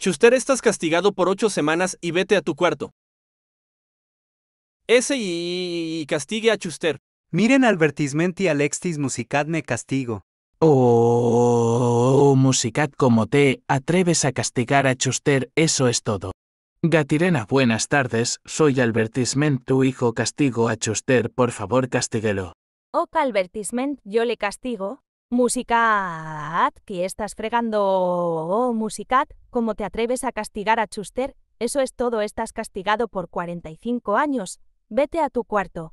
Chuster, estás castigado por ocho semanas y vete a tu cuarto. Ese y castigue a Chuster. Miren advertismenti y Alexis, me castigo. Oh, musicad como te atreves a castigar a Chuster, eso es todo. Gatirena, buenas tardes, soy Albertisment, tu hijo castigo a Chuster, por favor castíguelo. Oh, Albertisment, yo le castigo, Musicat, que estás fregando, oh, Musicat, ¿cómo te atreves a castigar a Chuster? Eso es todo, estás castigado por 45 años. Vete a tu cuarto.